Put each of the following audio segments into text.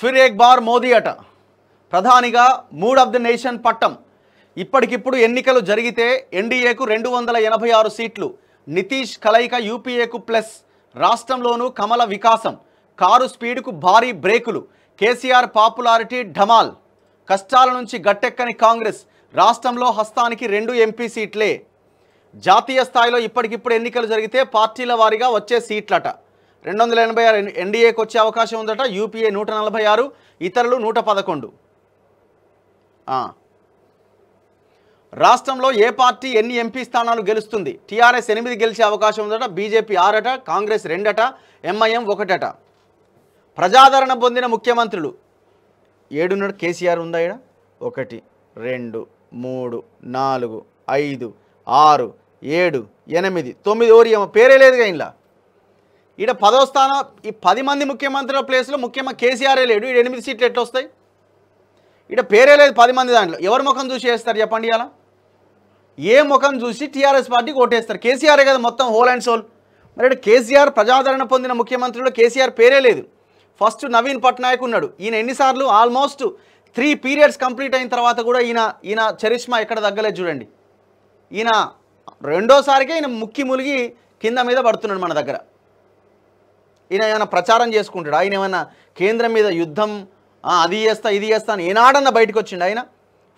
ఫిర్ ఎక్ బార్ మోదీ అట ప్రధానిగా మూడ్ ఆఫ్ ది నేషన్ పట్టం ఇప్పటికిప్పుడు ఎన్నికలు జరిగితే ఎన్డీఏకు రెండు వందల ఎనభై ఆరు సీట్లు నితీష్ కలయిక యూపీఏకు ప్లస్ రాష్ట్రంలోనూ కమల వికాసం కారు స్పీడ్కు భారీ బ్రేకులు కేసీఆర్ పాపులారిటీ ఢమాల్ కష్టాల నుంచి గట్టెక్కని కాంగ్రెస్ రాష్ట్రంలో హస్తానికి రెండు ఎంపీ సీట్లే జాతీయ స్థాయిలో ఇప్పటికిప్పుడు ఎన్నికలు జరిగితే పార్టీల వారీగా వచ్చే సీట్లట రెండు వందల ఎనభై ఆరు ఎన్డీఏకి వచ్చే అవకాశం ఉందట యూపీఏ నూట నలభై ఆరు ఇతరులు నూట పదకొండు రాష్ట్రంలో ఏ పార్టీ ఎన్ని ఎంపీ స్థానాలు గెలుస్తుంది టీఆర్ఎస్ ఎనిమిది గెలిచే అవకాశం ఉందట బీజేపీ ఆరట కాంగ్రెస్ రెండట ఎంఐఎం ఒకటట ప్రజాదరణ పొందిన ముఖ్యమంత్రులు ఏడున్నట కేసీఆర్ ఉందా ఇక్కడ ఒకటి రెండు మూడు నాలుగు ఐదు ఆరు ఏడు ఎనిమిది తొమ్మిది ఓరి పేరే లేదుగా ఇంట్లో ఈడ పదో స్థానం ఈ పది మంది ముఖ్యమంత్రుల ప్లేస్లో ముఖ్యమంత్రి కేసీఆరే లేడు ఈడ ఎనిమిది సీట్లు ఎట్లా వస్తాయి ఈడ పేరే లేదు పది మంది దాంట్లో ఎవరి ముఖం చూసి వేస్తారు చెప్పండి అలా ఏ ముఖం చూసి టీఆర్ఎస్ పార్టీకి ఓటేస్తారు కేసీఆరే కదా మొత్తం హోల్ అండ్ సోల్ మరి కేసీఆర్ ప్రజాదరణ పొందిన ముఖ్యమంత్రులు కేసీఆర్ పేరే లేదు ఫస్ట్ నవీన్ పట్నాయక్ ఉన్నాడు ఈయన ఎన్నిసార్లు ఆల్మోస్ట్ త్రీ పీరియడ్స్ కంప్లీట్ అయిన తర్వాత కూడా ఈయన ఈయన చరిష్మా ఎక్కడ తగ్గలేదు చూడండి ఈయన రెండోసారికే ఈయన ముక్కి ములిగి కింద మీద పడుతున్నాడు మన దగ్గర ఈయన ఏమైనా ప్రచారం చేసుకుంటాడు ఆయన ఏమైనా కేంద్రం మీద యుద్ధం అది చేస్తా ఇది చేస్తా అని ఏనాడన్నా బయటకు వచ్చిండు ఆయన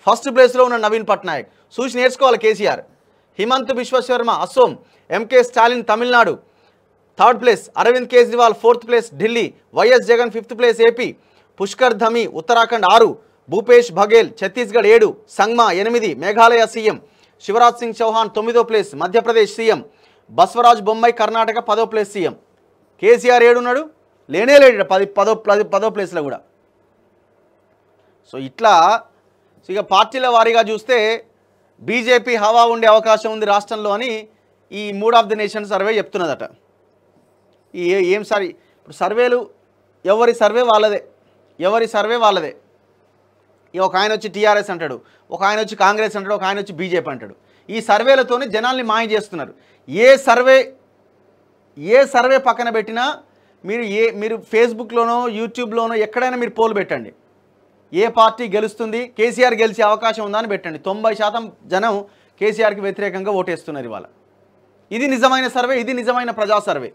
ఫస్ట్ ప్లేస్లో ఉన్న నవీన్ పట్నాయక్ చూసి నేర్చుకోవాలి KCR Himanta Biswa Sarma Assam MK Stalin Tamil Nadu third place Arvind Kejriwal fourth place Delhi YS Jagan fifth place AP Pushkar Dhami Uttarakhand ఆరు భూపేష్ బఘేల్ ఛత్తీస్గఢ్ ఏడు సంగ్మా ఎనిమిది మేఘాలయ సీఎం శివరాజ్ సింగ్ చౌహాన్ తొమ్మిదో ప్లేస్ మధ్యప్రదేశ్ సీఎం బస్వరాజ్ బొమ్మై కర్ణాటక పదో ప్లేస్ సీఎం కేసీఆర్ ఏడున్నాడు లేనే లేడు పది పదో పది పదో ప్లేస్లో కూడా సో ఇట్లా ఇక పార్టీల వారీగా చూస్తే బీజేపీ హవా ఉండే అవకాశం ఉంది రాష్ట్రంలో అని ఈ mood of the nation survey చెప్తున్నదట ఈ ఏం సారీ ఇప్పుడు సర్వేలు ఎవరి సర్వే వాళ్ళదే ఎవరి సర్వే వాళ్ళదే ఒక ఆయన వచ్చి టీఆర్ఎస్ అంటాడు ఒక ఆయన వచ్చి కాంగ్రెస్ అంటాడు ఒక ఆయన వచ్చి బీజేపీ అంటాడు ఈ సర్వేలతోనే జనాల్ని మాయ చేస్తున్నారు ఏ సర్వే ఏ సర్వే పక్కన పెట్టినా మీరు ఏ మీరు ఫేస్బుక్లోనో యూట్యూబ్లోనో ఎక్కడైనా మీరు పోల్ పెట్టండి ఏ పార్టీ గెలుస్తుంది కేసీఆర్ గెలిచే అవకాశం ఉందా అని పెట్టండి తొంభై శాతం జనం కేసీఆర్కి వ్యతిరేకంగా ఓటేస్తున్నారు ఇవాళ ఇది నిజమైన సర్వే ఇది నిజమైన ప్రజా సర్వే